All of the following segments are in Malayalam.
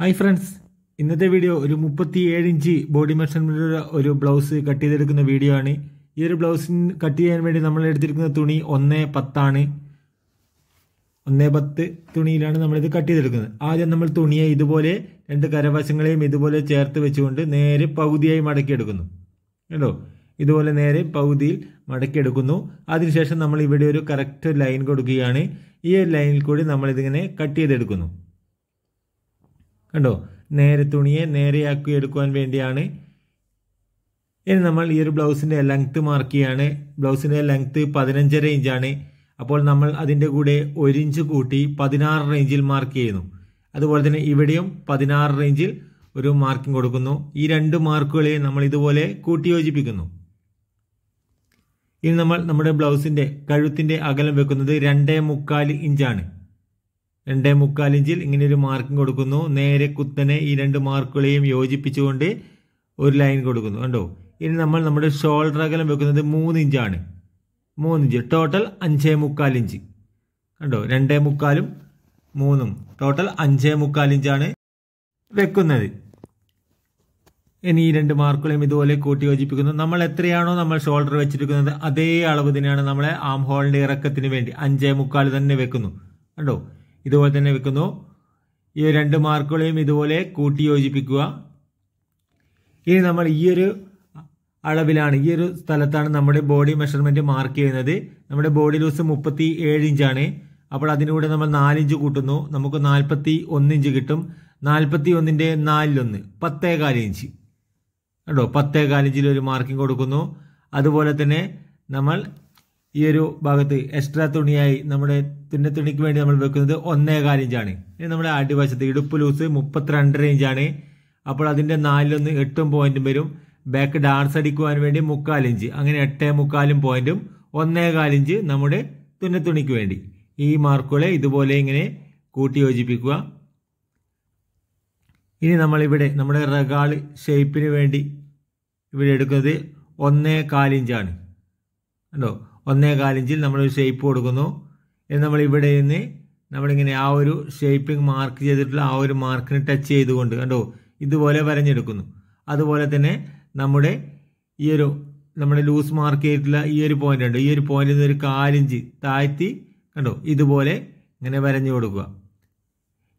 ഹായ് ഫ്രണ്ട്സ് ഇന്നത്തെ വീഡിയോ ഒരു മുപ്പത്തി ഏഴ് ഇഞ്ച് ബോഡി മെഷർമെൻറ്റിലുള്ള ഒരു ബ്ലൗസ് കട്ട് ചെയ്തെടുക്കുന്ന വീഡിയോ ആണ് ഈ ഒരു ബ്ലൗസിന് കട്ട് ചെയ്യാൻ വേണ്ടി നമ്മൾ എടുത്തിരിക്കുന്ന തുണി ഒന്നേ പത്താണ് ഒന്നേ പത്ത് തുണിയിലാണ് നമ്മളിത് കട്ട് ചെയ്തെടുക്കുന്നത് ആദ്യം നമ്മൾ തുണിയെ ഇതുപോലെ രണ്ട് കരവശങ്ങളെയും ഇതുപോലെ ചേർത്ത് വെച്ചുകൊണ്ട് നേരെ പകുതിയായി മടക്കിയെടുക്കുന്നു കേട്ടോ ഇതുപോലെ നേരെ പകുതിയിൽ മടക്കിയെടുക്കുന്നു അതിനുശേഷം നമ്മൾ ഇവിടെ ഒരു കറക്റ്റ് ലൈൻ കൊടുക്കുകയാണ് ഈ ഒരു ലൈനിൽ കൂടി നമ്മളിതിങ്ങനെ കട്ട് ചെയ്തെടുക്കുന്നു കണ്ടോ നേരെ തുണിയെ നേരെയാക്കി എടുക്കുവാൻ വേണ്ടിയാണ് ഇനി നമ്മൾ ഈ ഒരു ബ്ലൗസിൻ്റെ ലെങ്ത്ത് മാർക്ക് ചെയ്യാണ് ബ്ലൗസിൻ്റെ ലെങ്ത്ത് പതിനഞ്ചര ഇഞ്ചാണ് അപ്പോൾ നമ്മൾ അതിൻ്റെ കൂടെ ഒരു ഇഞ്ച് കൂട്ടി പതിനാറ് റേഞ്ചിൽ മാർക്ക് ചെയ്യുന്നു അതുപോലെ തന്നെ ഇവിടെയും പതിനാറ് റേഞ്ചിൽ ഒരു മാർക്കിംഗ് കൊടുക്കുന്നു ഈ രണ്ട് മാർക്കുകളെ നമ്മൾ ഇതുപോലെ കൂട്ടി യോജിപ്പിക്കുന്നു ഇനി നമ്മൾ നമ്മുടെ ബ്ലൗസിൻ്റെ കഴുത്തിൻ്റെ അകലം വെക്കുന്നത് രണ്ടേ മുക്കാൽ ഇഞ്ചാണ് രണ്ടേ മുക്കാലിഞ്ചിൽ ഇങ്ങനെ ഒരു മാർക്കും കൊടുക്കുന്നു നേരെ കുത്തനെ ഈ രണ്ട് മാർക്കുകളെയും യോജിപ്പിച്ചുകൊണ്ട് ഒരു ലൈൻ കൊടുക്കുന്നു കണ്ടോ ഇനി നമ്മൾ നമ്മുടെ ഷോൾഡർ അകലം വെക്കുന്നത് മൂന്ന് ഇഞ്ചാണ് മൂന്നിഞ്ച് ടോട്ടൽ അഞ്ചേ മുക്കാൽ ഇഞ്ച് കണ്ടോ രണ്ടേ മുക്കാലും മൂന്നും ടോട്ടൽ അഞ്ചേ മുക്കാൽ ഇഞ്ചാണ് വെക്കുന്നത് ഇനി ഈ രണ്ട് മാർക്കുകളെയും ഇതുപോലെ കൂട്ടി യോജിപ്പിക്കുന്നു നമ്മൾ എത്രയാണോ നമ്മൾ ഷോൾഡർ വെച്ചിരിക്കുന്നത് അതേ അളവ് തന്നെയാണ് നമ്മളെ ആം ഹോളിന്റെ ഇറക്കത്തിന് വേണ്ടി അഞ്ചേ മുക്കാൽ തന്നെ വെക്കുന്നു കണ്ടോ ഇതുപോലെ തന്നെ വെക്കുന്നു ഈ രണ്ട് മാർക്കുകളെയും ഇതുപോലെ കൂട്ടി യോജിപ്പിക്കുക ഇനി നമ്മൾ ഈ ഒരു അളവിലാണ് ഈ ഒരു സ്ഥലത്താണ് നമ്മുടെ ബോഡി മെഷർമെന്റ് മാർക്ക് ചെയ്യുന്നത് നമ്മുടെ ബോഡി ലൂസ് മുപ്പത്തി ഏഴ് ഇഞ്ചാണ് അപ്പോൾ അതിനൂടെ നമ്മൾ നാലിഞ്ച് കൂട്ടുന്നു നമുക്ക് നാൽപ്പത്തി ഒന്നിഞ്ച് കിട്ടും നാൽപ്പത്തി ഒന്നിൻ്റെ നാലിലൊന്ന് പത്തേകാൽ ഇഞ്ച് കേട്ടോ പത്തേകാൽ ഇഞ്ചിൽ ഒരു മാർക്കിംഗ് കൊടുക്കുന്നു അതുപോലെ തന്നെ നമ്മൾ ഈ ഒരു ഭാഗത്ത് എക്സ്ട്രാ തുണിയായി നമ്മുടെ തുന്ന തുണിക്ക് വേണ്ടി നമ്മൾ വെക്കുന്നത് ഒന്നേ ഇഞ്ചാണ് ഇനി നമ്മുടെ അടിവശത്ത് ഇടുപ്പ് ലൂസ് മുപ്പത്തിരണ്ടര ഇഞ്ചാണ് അപ്പോൾ അതിൻ്റെ നാലിലൊന്ന് എട്ടും പോയിന്റും വരും ബാക്ക് ഡാൻസ് അടിക്കുവാൻ വേണ്ടി മുക്കാലിഞ്ച് ഇഞ്ച് അങ്ങനെ എട്ടേ മുക്കാലും പോയിന്റും ഒന്നേ ഇഞ്ച് നമ്മുടെ തുന്ന തുണിക്ക് വേണ്ടി ഈ മാർക്കുകളെ ഇതുപോലെ ഇങ്ങനെ കൂട്ടി യോജിപ്പിക്കുക ഇനി നമ്മളിവിടെ നമ്മുടെ റഗാൾ ഷേപ്പിന് വേണ്ടി ഇവിടെ എടുക്കുന്നത് ഒന്നേ കാലിഞ്ചാണ് കണ്ടോ ഒന്നേ കാലിഞ്ചിൽ നമ്മളൊരു ഷേപ്പ് കൊടുക്കുന്നു ഇനി നമ്മൾ ഇവിടെ നിന്ന് നമ്മളിങ്ങനെ ആ ഒരു ഷേപ്പിംഗ് മാർക്ക് ചെയ്തിട്ടുള്ള ആ ഒരു മാർക്കിന് ടച്ച് ചെയ്തുകൊണ്ട് കണ്ടോ ഇതുപോലെ വരഞ്ഞെടുക്കുന്നു അതുപോലെ തന്നെ നമ്മുടെ ഈ ഒരു നമ്മുടെ ലൂസ് മാർക്ക് ചെയ്തിട്ടുള്ള ഈ ഒരു പോയിന്റ് ഉണ്ട് ഈ ഒരു പോയിന്റിൽ നിന്ന് ഒരു കാലിഞ്ച് താഴ്ത്തി കണ്ടോ ഇതുപോലെ ഇങ്ങനെ വരഞ്ഞു കൊടുക്കുക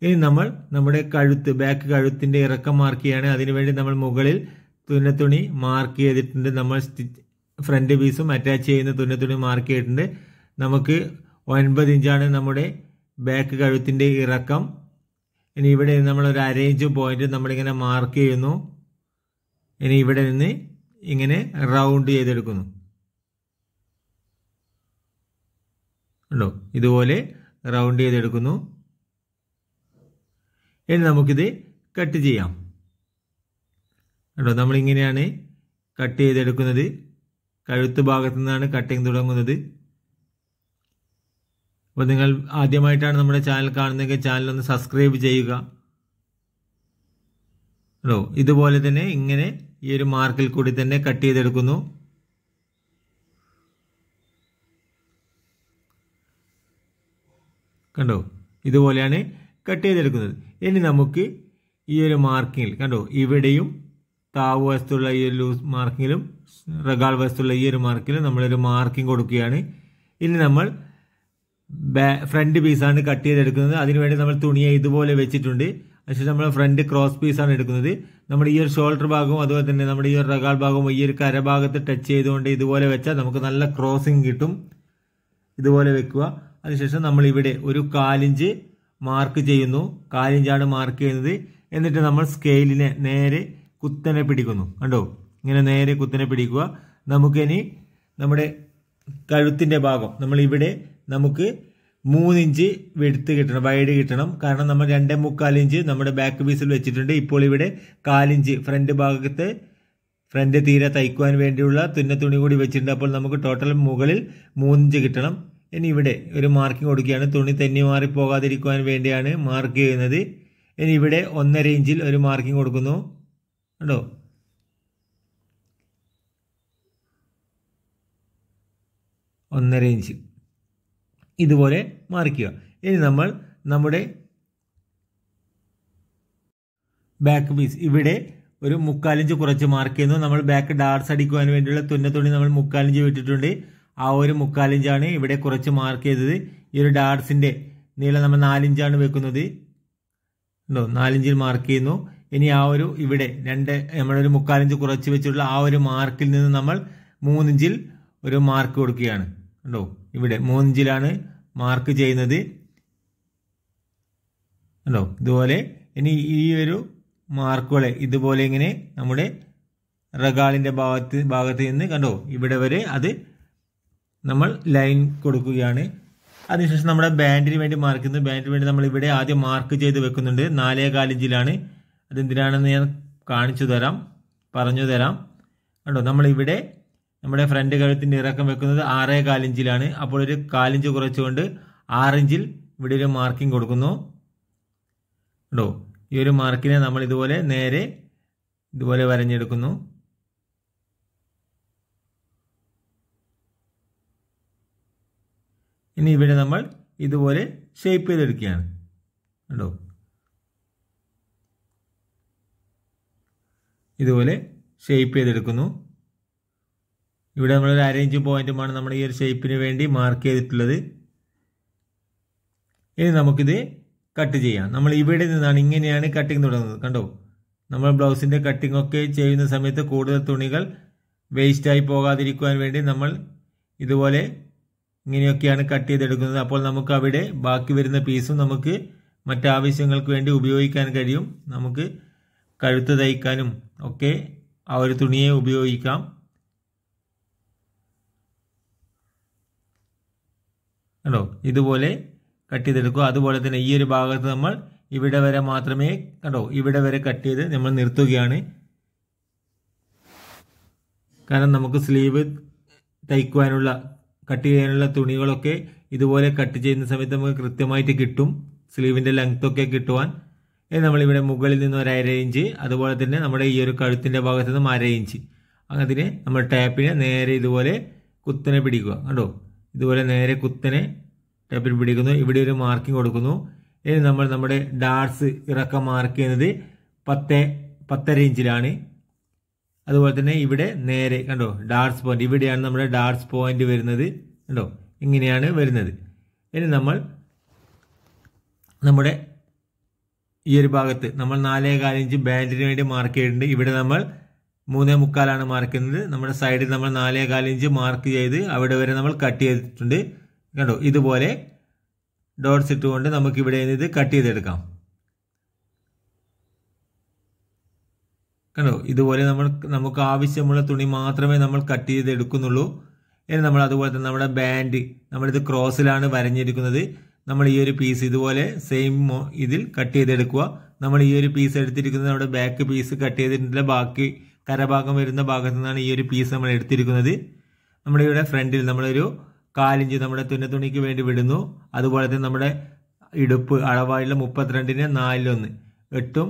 ഇനി നമ്മൾ നമ്മുടെ കഴുത്ത് ബാക്ക് കഴുത്തിൻ്റെ ഇറക്കം മാർക്ക് ചെയ്യുകയാണ് അതിനുവേണ്ടി നമ്മൾ മുകളിൽ തുന്നത്തുണി മാർക്ക് ചെയ്തിട്ടുണ്ട് നമ്മൾ സ്റ്റിച്ച് ഫ്രണ്ട് പീസും അറ്റാച്ച് ചെയ്യുന്ന തുന്നി തുണി മാർക്ക് ചെയ്തിട്ടുണ്ട് നമുക്ക് ഒൻപത് ഇഞ്ചാണ് നമ്മുടെ ബാക്ക് കഴുത്തിൻ്റെ ഇറക്കം ഇനി ഇവിടെ നിന്ന് നമ്മൾ ഒരു അരയിഞ്ച് പോയിന്റ് നമ്മളിങ്ങനെ മാർക്ക് ചെയ്യുന്നു ഇനി ഇവിടെ നിന്ന് ഇങ്ങനെ റൗണ്ട് ചെയ്തെടുക്കുന്നു ണ്ടോ ഇതുപോലെ റൗണ്ട് ചെയ്തെടുക്കുന്നു ഇനി നമുക്കിത് കട്ട് ചെയ്യാം കേട്ടോ നമ്മളിങ്ങനെയാണ് കട്ട് ചെയ്തെടുക്കുന്നത് കഴുത്ത് ഭാഗത്തു നിന്നാണ് കട്ടിങ് തുടങ്ങുന്നത് അപ്പോൾ നിങ്ങൾ ആദ്യമായിട്ടാണ് നമ്മുടെ ചാനൽ കാണുന്നതെങ്കിൽ ചാനൽ ഒന്ന് സബ്സ്ക്രൈബ് ചെയ്യുക കേട്ടോ ഇതുപോലെ തന്നെ ഇങ്ങനെ ഈ ഒരു മാർക്കിൽ കൂടി തന്നെ കട്ട് ചെയ്തെടുക്കുന്നു കണ്ടോ ഇതുപോലെയാണ് കട്ട് ചെയ്തെടുക്കുന്നത് ഇനി നമുക്ക് ഈ ഒരു മാർക്കിങ്ങിൽ കണ്ടോ ഇവിടെയും താവ് വശത്തുള്ള ഈ ഒരു ലൂസ് മാർക്കിങ്ങിലും റഗാൾ വശത്തുള്ള ഈ ഒരു മാർക്കിൽ നമ്മളൊരു മാർക്കിംഗ് കൊടുക്കുകയാണ് ഇനി നമ്മൾ ഫ്രണ്ട് പീസാണ് കട്ട് ചെയ്തെടുക്കുന്നത് അതിനുവേണ്ടി നമ്മൾ തുണിയെ ഇതുപോലെ വെച്ചിട്ടുണ്ട് അതിനുശേഷം നമ്മൾ ഫ്രണ്ട് ക്രോസ് പീസാണ് എടുക്കുന്നത് നമ്മുടെ ഈ ഒരു ഷോൾഡർ ഭാഗവും അതുപോലെ തന്നെ നമ്മുടെ ഈ ഒരു റഗാൾ ഭാഗവും ഈ ഒരു കരഭാഗത്ത് ടച്ച് ചെയ്തുകൊണ്ട് ഇതുപോലെ വെച്ചാൽ നമുക്ക് നല്ല ക്രോസിങ് കിട്ടും ഇതുപോലെ വെക്കുക അതിനുശേഷം നമ്മൾ ഇവിടെ ഒരു കാലിഞ്ച് മാർക്ക് ചെയ്യുന്നു കാലിഞ്ചാണ് മാർക്ക് ചെയ്യുന്നത് എന്നിട്ട് നമ്മൾ സ്കെയിലിനെ നേരെ കുത്തനെ പിടിക്കുന്നു കണ്ടോ ഇങ്ങനെ നേരെ കുത്തിനെ പിടിക്കുക നമുക്കിനി നമ്മുടെ കഴുത്തിൻ്റെ ഭാഗം നമ്മൾ ഇവിടെ നമുക്ക് മൂന്നിഞ്ച് വെടുത്ത് കിട്ടണം വൈഡ് കിട്ടണം കാരണം നമ്മൾ രണ്ടേ മുക്കാലിഞ്ച് ഇഞ്ച് നമ്മുടെ ബാക്ക് പീസിൽ വെച്ചിട്ടുണ്ട് ഇപ്പോൾ ഇവിടെ കാലിഞ്ച് ഫ്രണ്ട് ഭാഗത്ത് ഫ്രണ്ട് തീരെ തയ്ക്കുവാൻ വേണ്ടിയുള്ള തുന്ന തുണി കൂടി വെച്ചിട്ടുണ്ട് അപ്പോൾ നമുക്ക് ടോട്ടൽ മുകളിൽ മൂന്നിഞ്ച് കിട്ടണം ഇനി ഇവിടെ ഒരു മാർക്കിംഗ് കൊടുക്കുകയാണ് തുണി തെന്നി മാറി പോകാതിരിക്കുവാൻ വേണ്ടിയാണ് മാർക്ക് ചെയ്യുന്നത് ഇനി ഇവിടെ ഒന്നര ഇഞ്ചിൽ ഒരു മാർക്കിംഗ് കൊടുക്കുന്നു കണ്ടോ ഒന്നര ഇഞ്ച് ഇതുപോലെ മറിക്കുക ഇനി നമ്മൾ നമ്മുടെ ബാക്ക് പീസ് ഇവിടെ ഒരു മുക്കാലിഞ്ച് കുറച്ച് മാർക്ക് ചെയ്യുന്നു നമ്മൾ ബാക്ക് ഡാർസ് അടിക്കുവാൻ വേണ്ടിയുള്ള തുണി നമ്മൾ മുക്കാലിഞ്ച് വിട്ടിട്ടുണ്ട് ആ ഒരു മുക്കാലിഞ്ചാണ് ഇവിടെ കുറച്ച് മാർക്ക് ചെയ്തത് ഈ ഒരു ഡാർസിൻ്റെ നീളം നമ്മൾ നാലിഞ്ചാണ് വെക്കുന്നത് ഉണ്ടോ നാലിഞ്ചിൽ മാർക്ക് ചെയ്യുന്നു ഇനി ആ ഒരു ഇവിടെ രണ്ട് നമ്മളൊരു മുക്കാലിഞ്ച് കുറച്ച് വെച്ചിട്ടുള്ള ആ ഒരു മാർക്കിൽ നിന്ന് നമ്മൾ മൂന്നിഞ്ചിൽ ഒരു മാർക്ക് കൊടുക്കുകയാണ് കണ്ടോ ഇവിടെ മൂന്നിഞ്ചിലാണ് മാർക്ക് ചെയ്യുന്നത് കണ്ടോ ഇതുപോലെ ഇനി ഈ ഒരു മാർക്കുകളെ ഇതുപോലെ ഇങ്ങനെ നമ്മുടെ റഗാളിൻ്റെ ഭാഗത്ത് ഭാഗത്ത് നിന്ന് കണ്ടോ ഇവിടെ വരെ അത് നമ്മൾ ലൈൻ കൊടുക്കുകയാണ് അതിനുശേഷം നമ്മുടെ ബാൻഡിന് വേണ്ടി മാർക്ക് ചെയ്യുന്നത് ബാൻഡിന് വേണ്ടി നമ്മൾ ഇവിടെ ആദ്യം മാർക്ക് ചെയ്ത് വെക്കുന്നുണ്ട് നാലേ കാലിഞ്ചിലാണ് അതെന്തിനാണെന്ന് ഞാൻ കാണിച്ചു തരാം പറഞ്ഞു തരാം കണ്ടോ നമ്മളിവിടെ നമ്മുടെ ഫ്രണ്ട് കഴുത്തിൻ്റെ ഇറക്കം വെക്കുന്നത് ആറേ കാലിഞ്ചിലാണ് അപ്പോൾ ഒരു കാലിഞ്ച് കുറച്ചുകൊണ്ട് ആറിഞ്ചിൽ ഇവിടെ ഒരു മാർക്കിംഗ് കൊടുക്കുന്നു കേട്ടോ ഈ ഒരു മാർക്കിനെ നമ്മൾ ഇതുപോലെ നേരെ ഇതുപോലെ വരഞ്ഞെടുക്കുന്നു ഇനി ഇവിടെ നമ്മൾ ഇതുപോലെ ഷേപ്പ് ചെയ്തെടുക്കുകയാണ് കേട്ടോ ഇതുപോലെ ഷേപ്പ് ചെയ്തെടുക്കുന്നു ഇവിടെ നമ്മളൊരു അരേഞ്ച് പോയിന്റുമാണ് നമ്മൾ ഈ ഒരു ഷേപ്പിന് വേണ്ടി മാർക്ക് ചെയ്തിട്ടുള്ളത് ഇനി നമുക്കിത് കട്ട് ചെയ്യാം നമ്മൾ ഇവിടെ നിന്നാണ് ഇങ്ങനെയാണ് കട്ടിങ് തുടങ്ങുന്നത് കണ്ടോ നമ്മൾ ബ്ലൗസിൻ്റെ കട്ടിംഗ് ഒക്കെ ചെയ്യുന്ന സമയത്ത് കൂടുതൽ തുണികൾ വേസ്റ്റായി പോകാതിരിക്കുവാൻ വേണ്ടി നമ്മൾ ഇതുപോലെ ഇങ്ങനെയൊക്കെയാണ് കട്ട് ചെയ്തെടുക്കുന്നത് അപ്പോൾ നമുക്ക് അവിടെ ബാക്കി വരുന്ന പീസും നമുക്ക് മറ്റാവശ്യങ്ങൾക്ക് വേണ്ടി ഉപയോഗിക്കാൻ കഴിയും നമുക്ക് കഴുത്ത് തയ്ക്കാനും ഒക്കെ ആ ഒരു തുണിയെ ഉപയോഗിക്കാം കണ്ടോ ഇതുപോലെ കട്ട് ചെയ്തെടുക്കുക അതുപോലെ തന്നെ ഈ ഒരു ഭാഗത്ത് നമ്മൾ ഇവിടെ വരെ മാത്രമേ കണ്ടോ ഇവിടെ വരെ കട്ട് ചെയ്ത് നമ്മൾ നിർത്തുകയാണ് കാരണം നമുക്ക് സ്ലീവ് തയ്ക്കുവാനുള്ള കട്ട് ചെയ്യാനുള്ള തുണികളൊക്കെ ഇതുപോലെ കട്ട് ചെയ്യുന്ന സമയത്ത് നമുക്ക് കൃത്യമായിട്ട് കിട്ടും സ്ലീവിൻ്റെ ലെങ്ത്തൊക്കെ കിട്ടുവാൻ നമ്മളിവിടെ മുകളിൽ നിന്ന് ഒരു അര ഇഞ്ച് അതുപോലെ തന്നെ നമ്മുടെ ഈ ഒരു കഴുത്തിൻ്റെ ഭാഗത്ത് നിന്നും അര ഇഞ്ച് അങ്ങനെ നമ്മൾ ടാപ്പിനെ നേരെ ഇതുപോലെ കുത്തനെ പിടിക്കുക കണ്ടോ ഇതുപോലെ നേരെ കുത്തനെ ടൈപ്പിൽ പിടിക്കുന്നു ഇവിടെ ഒരു മാർക്കിംഗ് കൊടുക്കുന്നു ഇനി നമ്മൾ നമ്മുടെ ഡാർട്സ് ഇറക്കം മാർക്ക് ചെയ്യുന്നത് പത്ത് പത്തര ഇഞ്ചിലാണ് അതുപോലെ തന്നെ ഇവിടെ നേരെ കണ്ടോ ഡാർട്സ് പോയിന്റ് ഇവിടെയാണ് നമ്മുടെ ഡാർട്സ് പോയിന്റ് വരുന്നത് കണ്ടോ ഇങ്ങനെയാണ് വരുന്നത് ഇനി നമ്മൾ നമ്മുടെ ഈ ഒരു ഭാഗത്ത് നമ്മൾ നാലേ കാലിഞ്ച് ബാൻഡിന് വേണ്ടി മാർക്ക് ചെയ്തിട്ടുണ്ട് ഇവിടെ നമ്മൾ മൂന്നേ മുക്കാലാണ് മാർക്ക് ചെയ്യുന്നത് നമ്മുടെ സൈഡിൽ നമ്മൾ നാലേ കാലിഞ്ച് മാർക്ക് ചെയ്ത് അവിടെ വരെ നമ്മൾ കട്ട് ചെയ്തിട്ടുണ്ട് കണ്ടോ ഇതുപോലെ ഡോട്ട്സ് ഇട്ടുകൊണ്ട് നമുക്ക് ഇവിടെ നിന്ന് ഇത് കട്ട് ചെയ്തെടുക്കാം കണ്ടോ ഇതുപോലെ നമ്മൾ നമുക്ക് ആവശ്യമുള്ള തുണി മാത്രമേ നമ്മൾ കട്ട് ചെയ്തെടുക്കുന്നുള്ളൂ ഇനി നമ്മൾ അതുപോലെ തന്നെ നമ്മുടെ ബാൻഡ് നമ്മളിത് ക്രോസിലാണ് വരഞ്ഞിരിക്കുന്നത് നമ്മൾ ഈ ഒരു പീസ് ഇതുപോലെ സെയിം ഇതിൽ കട്ട് ചെയ്തെടുക്കുക നമ്മൾ ഈ ഒരു പീസ് എടുത്തിരിക്കുന്നത് നമ്മുടെ ബാക്ക് പീസ് കട്ട് ചെയ്തിട്ടുണ്ടെങ്കിൽ ബാക്കി കരഭാഗം വരുന്ന ഭാഗത്തു നിന്നാണ് ഈ ഒരു പീസ് നമ്മൾ എടുത്തിരിക്കുന്നത് നമ്മുടെ ഇവിടെ ഫ്രണ്ടിൽ നമ്മളൊരു കാലിഞ്ച് നമ്മുടെ തുന്നത്തുണിക്ക് വേണ്ടി വിടുന്നു അതുപോലെ തന്നെ നമ്മുടെ ഇടുപ്പ് അളവായുള്ള മുപ്പത്തിരണ്ടിന് നാലിലൊന്ന് എട്ടും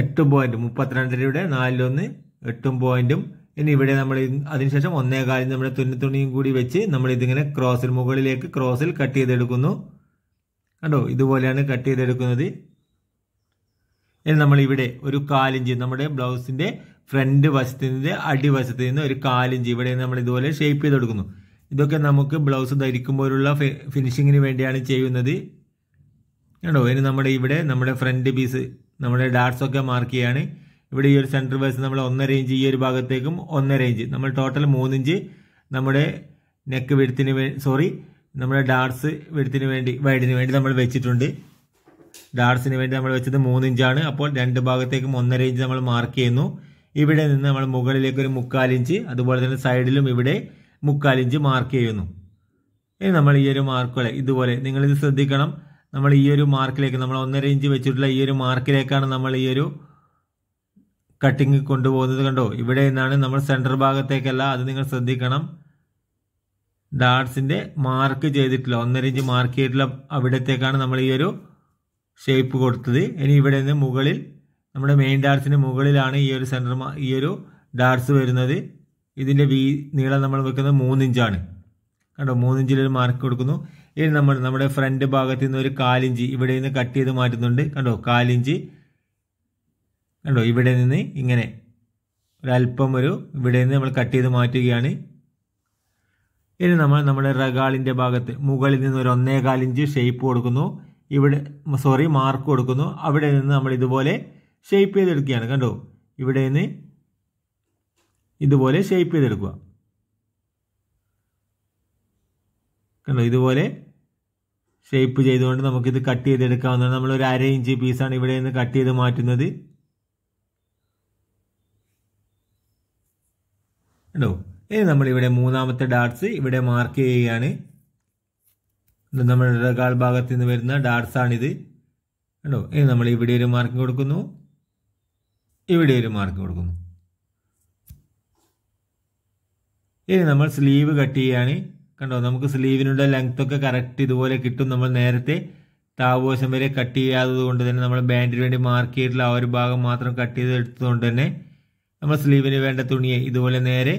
എട്ടും പോയിന്റ് മുപ്പത്തിരണ്ടിലൂടെ നാലിലൊന്ന് എട്ടും പോയിന്റും ഇനി ഇവിടെ നമ്മൾ അതിനുശേഷം ഒന്നേ കാലിൽ നമ്മുടെ തുണിയും കൂടി വെച്ച് നമ്മൾ ഇതിങ്ങനെ ക്രോസിൽ മുകളിലേക്ക് ക്രോസിൽ കട്ട് ചെയ്തെടുക്കുന്നു കണ്ടോ ഇതുപോലെയാണ് കട്ട് ചെയ്തെടുക്കുന്നത് ഇനി നമ്മൾ ഇവിടെ ഒരു കാലിഞ്ച് നമ്മുടെ ബ്ലൗസിന്റെ ഫ്രണ്ട് വശത്ത് നിന്ന് അടിവശത്ത് നിന്ന് ഒരു കാലിഞ്ച് ഇവിടെ നമ്മൾ ഇതുപോലെ ഷേപ്പ് ചെയ്ത് കൊടുക്കുന്നു ഇതൊക്കെ നമുക്ക് ബ്ലൗസ് ധരിക്കുമ്പോഴുള്ള ഫിനിഷിങ്ങിന് വേണ്ടിയാണ് ചെയ്യുന്നത് കേട്ടോ ഇനി നമ്മുടെ ഇവിടെ നമ്മുടെ ഫ്രണ്ട് പീസ് നമ്മുടെ ഡാർട്സ് ഒക്കെ മാർക്ക് ചെയ്യാണ് ഇവിടെ ഈ ഒരു സെൻറ്റർ വശത്ത് നമ്മൾ ഒന്നര ഇഞ്ച് ഈ ഒരു ഭാഗത്തേക്കും ഒന്നര ഇഞ്ച് നമ്മൾ ടോട്ടൽ മൂന്നിഞ്ച് നമ്മുടെ നെക്ക് വെടുത്തിന് സോറി നമ്മുടെ ഡാർട്സ് വെടുത്തിന് വേണ്ടി വൈഡിന് വേണ്ടി നമ്മൾ വെച്ചിട്ടുണ്ട് ഡാർസിന് വേണ്ടി നമ്മൾ വെച്ചത് മൂന്ന് ഇഞ്ചാണ് അപ്പോൾ രണ്ട് ഭാഗത്തേക്കും ഒന്നര ഇഞ്ച് നമ്മൾ മാർക്ക് ചെയ്യുന്നു ഇവിടെ നിന്ന് നമ്മൾ മുകളിലേക്ക് ഒരു മുക്കാലിഞ്ച് അതുപോലെ തന്നെ സൈഡിലും ഇവിടെ മുക്കാലിഞ്ച് മാർക്ക് ചെയ്യുന്നു ഇനി നമ്മൾ ഈ ഒരു മാർക്കുകളെ ഇതുപോലെ നിങ്ങളിത് ശ്രദ്ധിക്കണം നമ്മൾ ഈ ഒരു മാർക്കിലേക്ക് നമ്മൾ ഒന്നര ഇഞ്ച് വെച്ചിട്ടുള്ള ഈ ഒരു മാർക്കിലേക്കാണ് നമ്മൾ ഈ ഒരു കട്ടിങ് കൊണ്ടുപോകുന്നത് കണ്ടോ ഇവിടെ നിന്നാണ് നമ്മൾ സെൻറ്റർ ഭാഗത്തേക്കല്ല അത് നിങ്ങൾ ശ്രദ്ധിക്കണം ഡാർട്സിൻ്റെ മാർക്ക് ചെയ്തിട്ടില്ല ഒന്നര ഇഞ്ച് മാർക്ക് ചെയ്തിട്ടുള്ള അവിടത്തേക്കാണ് നമ്മൾ ഈ ഒരു ഷേപ്പ് കൊടുത്തത് ഇനി ഇവിടെ നിന്ന് മുകളിൽ നമ്മുടെ മെയിൻ ഡാർസിന് മുകളിലാണ് ഈ ഒരു സെൻറ്റർ ഈ ഒരു ഡാർസ് വരുന്നത് ഇതിൻ്റെ വീ നീളം നമ്മൾ വെക്കുന്നത് മൂന്നിഞ്ചാണ് കണ്ടോ മൂന്നിഞ്ചിലൊരു മാർക്ക് കൊടുക്കുന്നു ഇനി നമ്മൾ നമ്മുടെ ഫ്രണ്ട് ഭാഗത്ത് നിന്ന് ഒരു കാലിഞ്ച് ഇവിടെ നിന്ന് കട്ട് ചെയ്ത് മാറ്റുന്നുണ്ട് കണ്ടോ കാലിഞ്ച് കണ്ടോ ഇവിടെ നിന്ന് ഇങ്ങനെ ഒരല്പം ഒരു ഇവിടെ നിന്ന് നമ്മൾ കട്ട് ചെയ്ത് മാറ്റുകയാണ് ഇനി നമ്മൾ നമ്മുടെ റഗാളിൻ്റെ ഭാഗത്ത് മുകളിൽ നിന്ന് ഒരു ഒന്നേകാലിഞ്ച് ഷേപ്പ് കൊടുക്കുന്നു ഇവിടെ സോറി മാർക്ക് കൊടുക്കുന്നു അവിടെ നിന്ന് നമ്മൾ ഇതുപോലെ ഷേപ്പ് ചെയ്തെടുക്കുകയാണ് കണ്ടോ ഇവിടെ നിന്ന് ഇതുപോലെ ഷേപ്പ് ചെയ്തെടുക്കുക കണ്ടോ ഇതുപോലെ ഷേപ്പ് ചെയ്തുകൊണ്ട് നമുക്കിത് കട്ട് ചെയ്തെടുക്കാവുന്നതാണ് നമ്മൾ ഒരു അര ഇഞ്ച് പീസാണ് ഇവിടെ നിന്ന് കട്ട് ചെയ്ത് മാറ്റുന്നത് കണ്ടോ ഇനി നമ്മളിവിടെ മൂന്നാമത്തെ ഡാർട്സ് ഇവിടെ മാർക്ക് ചെയ്യുകയാണ് നമ്മുടെ ഇടകാൽ ഭാഗത്ത് നിന്ന് വരുന്ന ഡാർട്സ് ആണിത് കണ്ടോ ഇനി നമ്മൾ ഇവിടെ ഒരു മാർക്ക് കൊടുക്കുന്നു ഇവിടെ ഒരു മാർക്ക് കൊടുക്കുന്നു ഇനി നമ്മൾ സ്ലീവ് കട്ട് ചെയ്യുകയാണ് കണ്ടോ നമുക്ക് സ്ലീവിനുള്ള ഒക്കെ കറക്റ്റ് ഇതുപോലെ കിട്ടും നമ്മൾ നേരത്തെ താവോശം വരെ കട്ട് ചെയ്യാത്തത് കൊണ്ട് തന്നെ നമ്മൾ ബാൻഡിന് വേണ്ടി മാർക്ക് ചെയ്തിട്ടുള്ള ആ ഒരു ഭാഗം മാത്രം കട്ട് ചെയ്ത് എടുത്തതുകൊണ്ട് തന്നെ നമ്മൾ സ്ലീവിന് വേണ്ട തുണിയെ ഇതുപോലെ നേരെ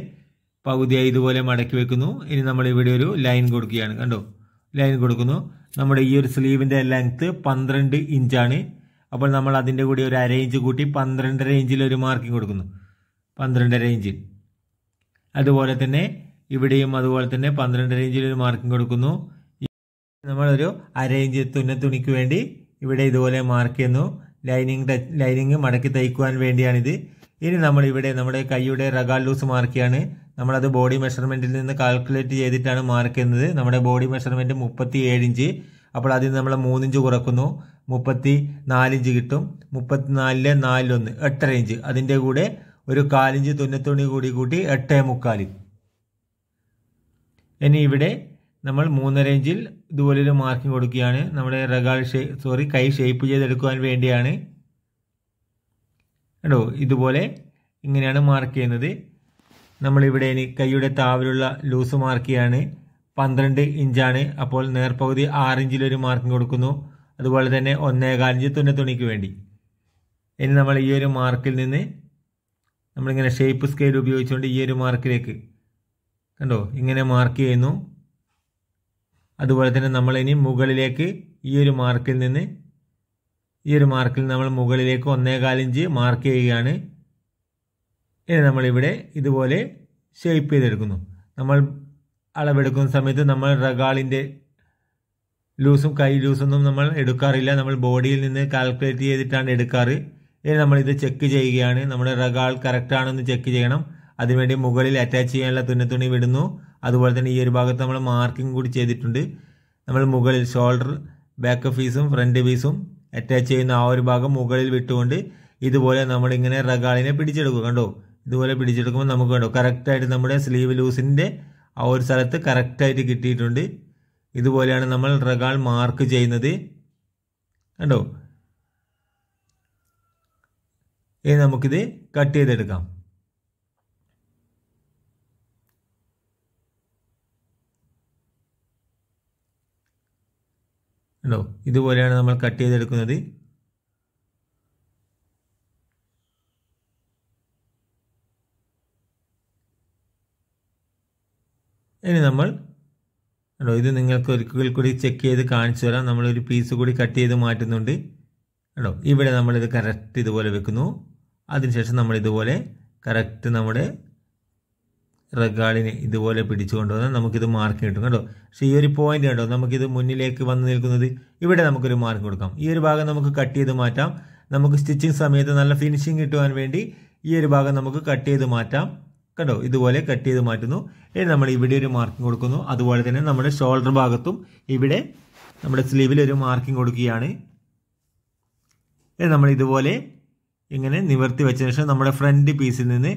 പകുതിയായി ഇതുപോലെ മടക്കി വെക്കുന്നു ഇനി നമ്മൾ ഇവിടെ ഒരു ലൈൻ കൊടുക്കുകയാണ് കണ്ടോ ലൈൻ കൊടുക്കുന്നു നമ്മുടെ ഈ ഒരു സ്ലീവിൻ്റെ ലെങ്ത്ത് പന്ത്രണ്ട് ഇഞ്ചാണ് അപ്പോൾ നമ്മൾ അതിൻ്റെ കൂടി ഒരു അര ഇഞ്ച് കൂട്ടി പന്ത്രണ്ട് ഇഞ്ചിൽ ഒരു മാർക്കിംഗ് കൊടുക്കുന്നു പന്ത്രണ്ടര ഇഞ്ച് അതുപോലെ തന്നെ ഇവിടെയും അതുപോലെ തന്നെ പന്ത്രണ്ട് ഇഞ്ചിൽ ഒരു മാർക്കിംഗ് കൊടുക്കുന്നു നമ്മളൊരു അര ഇഞ്ച് തുന്ന തുണിക്ക് വേണ്ടി ഇവിടെ ഇതുപോലെ മാർക്ക് ചെയ്യുന്നു ലൈനിങ് ലൈനിങ് മടക്കി തയ്ക്കുവാൻ വേണ്ടിയാണിത് ഇനി നമ്മൾ ഇവിടെ നമ്മുടെ കൈയുടെ റഗാൾ ലൂസ് മാർക്കിയാണ് നമ്മളത് ബോഡി മെഷർമെൻറ്റിൽ നിന്ന് കാൽക്കുലേറ്റ് ചെയ്തിട്ടാണ് മാർക്ക് ചെയ്യുന്നത് നമ്മുടെ ബോഡി മെഷർമെൻറ്റ് മുപ്പത്തി ഏഴ് ഇഞ്ച് അപ്പോൾ അതിൽ നമ്മൾ മൂന്നിഞ്ച് കുറക്കുന്നു മുപ്പത്തി നാലിഞ്ച് കിട്ടും മുപ്പത്തി നാലിലെ നാലിലൊന്ന് എട്ടര ഇഞ്ച് അതിൻ്റെ കൂടെ ഒരു കാലിഞ്ച് തുന്നത്തുണി കൂടി കൂട്ടി എട്ടേ മുക്കാൽ ഇനി ഇവിടെ നമ്മൾ മൂന്നര ഇഞ്ചിൽ ഇതുപോലൊരു മാർക്കിംഗ് കൊടുക്കുകയാണ് നമ്മുടെ റഗാൾ ഷേ സോറി കൈ ഷേപ്പ് ചെയ്തെടുക്കുവാൻ വേണ്ടിയാണ് കേട്ടോ ഇതുപോലെ ഇങ്ങനെയാണ് മാർക്ക് ചെയ്യുന്നത് നമ്മളിവിടെ കൈയുടെ താവിലുള്ള ലൂസ് മാർക്ക് ചെയ്യാണ് പന്ത്രണ്ട് ഇഞ്ചാണ് അപ്പോൾ നേർപ്പകുതി ആറിഞ്ചിൽ ഒരു മാർക്കിംഗ് കൊടുക്കുന്നു അതുപോലെ തന്നെ ഒന്നേകാലിഞ്ച് തുന്ന തുണിക്ക് വേണ്ടി ഇനി നമ്മൾ ഈ ഒരു മാർക്കിൽ നിന്ന് നമ്മളിങ്ങനെ ഷേപ്പ് സ്കെയിൽ ഉപയോഗിച്ചുകൊണ്ട് ഈ ഒരു മാർക്കിലേക്ക് കണ്ടോ ഇങ്ങനെ മാർക്ക് ചെയ്യുന്നു അതുപോലെ തന്നെ നമ്മളിനി മുകളിലേക്ക് ഈ ഒരു മാർക്കിൽ നിന്ന് ഈ ഒരു മാർക്കിൽ നമ്മൾ മുകളിലേക്ക് ഒന്നേകാൽ ഇഞ്ച് മാർക്ക് ചെയ്യുകയാണ് ഇനി നമ്മളിവിടെ ഇതുപോലെ ഷേപ്പ് ചെയ്തെടുക്കുന്നു നമ്മൾ അളവെടുക്കുന്ന സമയത്ത് നമ്മൾ റഗാളിൻ്റെ ലൂസും കൈ ലൂസൊന്നും നമ്മൾ എടുക്കാറില്ല നമ്മൾ ബോഡിയിൽ നിന്ന് കാൽക്കുലേറ്റ് ചെയ്തിട്ടാണ് എടുക്കാറ് ഇനി നമ്മളിത് ചെക്ക് ചെയ്യുകയാണ് നമ്മുടെ റഗാൾ കറക്റ്റാണെന്ന് ചെക്ക് ചെയ്യണം അതിനുവേണ്ടി മുകളിൽ അറ്റാച്ച് ചെയ്യാനുള്ള തുണി വിടുന്നു അതുപോലെ തന്നെ ഈ ഒരു ഭാഗത്ത് നമ്മൾ മാർക്കിംഗ് കൂടി ചെയ്തിട്ടുണ്ട് നമ്മൾ മുകളിൽ ഷോൾഡർ ബാക്ക് പീസും ഫ്രണ്ട് പീസും അറ്റാച്ച് ചെയ്യുന്ന ആ ഒരു ഭാഗം മുകളിൽ വിട്ടുകൊണ്ട് ഇതുപോലെ നമ്മൾ ഇങ്ങനെ റഗാളിനെ പിടിച്ചെടുക്കുക കണ്ടോ ഇതുപോലെ പിടിച്ചെടുക്കുമ്പോൾ നമുക്ക് കണ്ടോ കറക്റ്റായിട്ട് നമ്മുടെ സ്ലീവ് ലൂസിൻ്റെ ആ ഒരു സ്ഥലത്ത് കറക്റ്റായിട്ട് കിട്ടിയിട്ടുണ്ട് ഇതുപോലെയാണ് നമ്മൾ റഗാൾ മാർക്ക് ചെയ്യുന്നത് കണ്ടോ ഇനി നമുക്കിത് കട്ട് ചെയ്തെടുക്കാം കണ്ടോ ഇതുപോലെയാണ് നമ്മൾ കട്ട് ചെയ്തെടുക്കുന്നത് ഇനി നമ്മൾ കണ്ടോ ഇത് നിങ്ങൾക്ക് ഒരിക്കൽ കൂടി ചെക്ക് ചെയ്ത് കാണിച്ചു തരാം നമ്മളൊരു പീസ് കൂടി കട്ട് ചെയ്ത് മാറ്റുന്നുണ്ട് കണ്ടോ ഇവിടെ നമ്മളിത് കറക്റ്റ് ഇതുപോലെ വെക്കുന്നു അതിനുശേഷം നമ്മൾ ഇതുപോലെ കറക്റ്റ് നമ്മുടെ റെഗാളിനെ ഇതുപോലെ പിടിച്ചുകൊണ്ട് വന്നാൽ നമുക്കിത് മാർക്ക് കിട്ടും കേട്ടോ പക്ഷേ ഈ ഒരു പോയിന്റ് കേട്ടോ നമുക്കിത് മുന്നിലേക്ക് വന്ന് നിൽക്കുന്നത് ഇവിടെ നമുക്കൊരു മാർക്ക് കൊടുക്കാം ഈ ഒരു ഭാഗം നമുക്ക് കട്ട് ചെയ്ത് മാറ്റാം നമുക്ക് സ്റ്റിച്ചിങ് സമയത്ത് നല്ല ഫിനിഷിങ് കിട്ടുവാൻ വേണ്ടി ഈ ഒരു ഭാഗം നമുക്ക് കട്ട് ചെയ്ത് മാറ്റാം കണ്ടോ ഇതുപോലെ കട്ട് ചെയ്ത് മാറ്റുന്നു ഇനി നമ്മൾ ഇവിടെ ഒരു മാർക്കിംഗ് കൊടുക്കുന്നു അതുപോലെ തന്നെ നമ്മുടെ ഷോൾഡർ ഭാഗത്തും ഇവിടെ നമ്മുടെ സ്ലീവിൽ ഒരു മാർക്കിംഗ് കൊടുക്കുകയാണ് ഇനി നമ്മൾ ഇതുപോലെ ഇങ്ങനെ നിവർത്തി വെച്ചതിന് ശേഷം നമ്മുടെ ഫ്രണ്ട് പീസിൽ നിന്ന്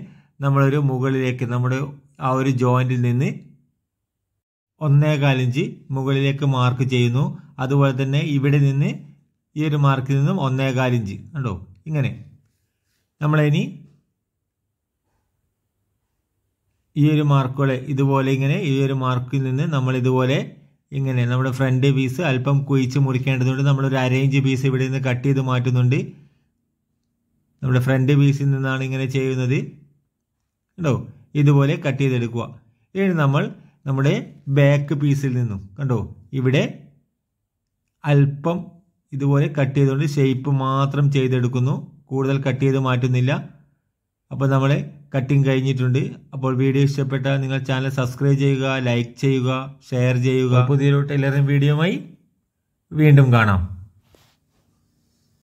നമ്മളൊരു മുകളിലേക്ക് നമ്മുടെ ആ ഒരു ജോയിന്റിൽ നിന്ന് ഒന്നേകാലിഞ്ച് മുകളിലേക്ക് മാർക്ക് ചെയ്യുന്നു അതുപോലെ തന്നെ ഇവിടെ നിന്ന് ഈ ഒരു മാർക്കിൽ നിന്നും ഒന്നേകാലിഞ്ച് കണ്ടോ ഇങ്ങനെ നമ്മളിനി ഈ ഒരു മാർക്കുകളെ ഇതുപോലെ ഇങ്ങനെ ഈ ഒരു മാർക്കിൽ നിന്ന് നമ്മൾ ഇതുപോലെ ഇങ്ങനെ നമ്മുടെ ഫ്രണ്ട് പീസ് അല്പം കുഴിച്ച് മുറിക്കേണ്ടതുണ്ട് നമ്മളൊരു അരേഞ്ച് പീസ് ഇവിടെ നിന്ന് കട്ട് ചെയ്ത് മാറ്റുന്നുണ്ട് നമ്മുടെ ഫ്രണ്ട് പീസിൽ നിന്നാണ് ഇങ്ങനെ ചെയ്യുന്നത് കണ്ടോ ഇതുപോലെ കട്ട് ചെയ്തെടുക്കുക ഇനി നമ്മൾ നമ്മുടെ ബാക്ക് പീസിൽ നിന്നും കണ്ടോ ഇവിടെ അല്പം ഇതുപോലെ കട്ട് ചെയ്തുകൊണ്ട് ഷേപ്പ് മാത്രം ചെയ്തെടുക്കുന്നു കൂടുതൽ കട്ട് ചെയ്ത് മാറ്റുന്നില്ല അപ്പോൾ നമ്മൾ കട്ടിങ് കഴിഞ്ഞിട്ടുണ്ട് അപ്പോൾ വീഡിയോ ഇഷ്ടപ്പെട്ടാൽ നിങ്ങൾ ചാനൽ സബ്സ്ക്രൈബ് ചെയ്യുക ലൈക്ക് ചെയ്യുക ഷെയർ ചെയ്യുക പുതിയൊരു ടെലറിംഗ് വീഡിയോയുമായി വീണ്ടും കാണാം